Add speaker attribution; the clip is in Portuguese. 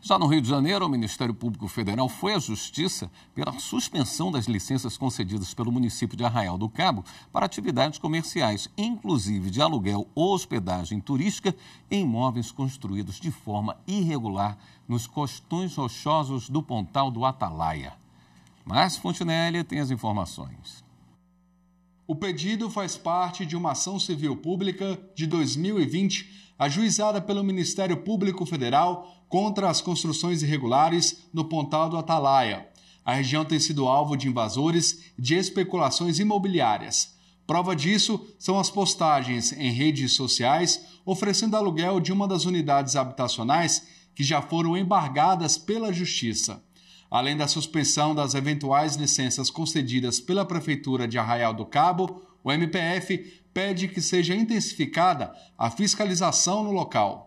Speaker 1: Já no Rio de Janeiro, o Ministério Público Federal foi à Justiça pela suspensão das licenças concedidas pelo município de Arraial do Cabo para atividades comerciais, inclusive de aluguel ou hospedagem turística em imóveis construídos de forma irregular nos costões rochosos do Pontal do Atalaia. Mas Fontenelle tem as informações.
Speaker 2: O pedido faz parte de uma ação civil pública de 2020, ajuizada pelo Ministério Público Federal contra as construções irregulares no Pontal do Atalaia. A região tem sido alvo de invasores e de especulações imobiliárias. Prova disso são as postagens em redes sociais oferecendo aluguel de uma das unidades habitacionais que já foram embargadas pela Justiça além da suspensão das eventuais licenças concedidas pela Prefeitura de Arraial do Cabo, o MPF pede que seja intensificada a fiscalização no local.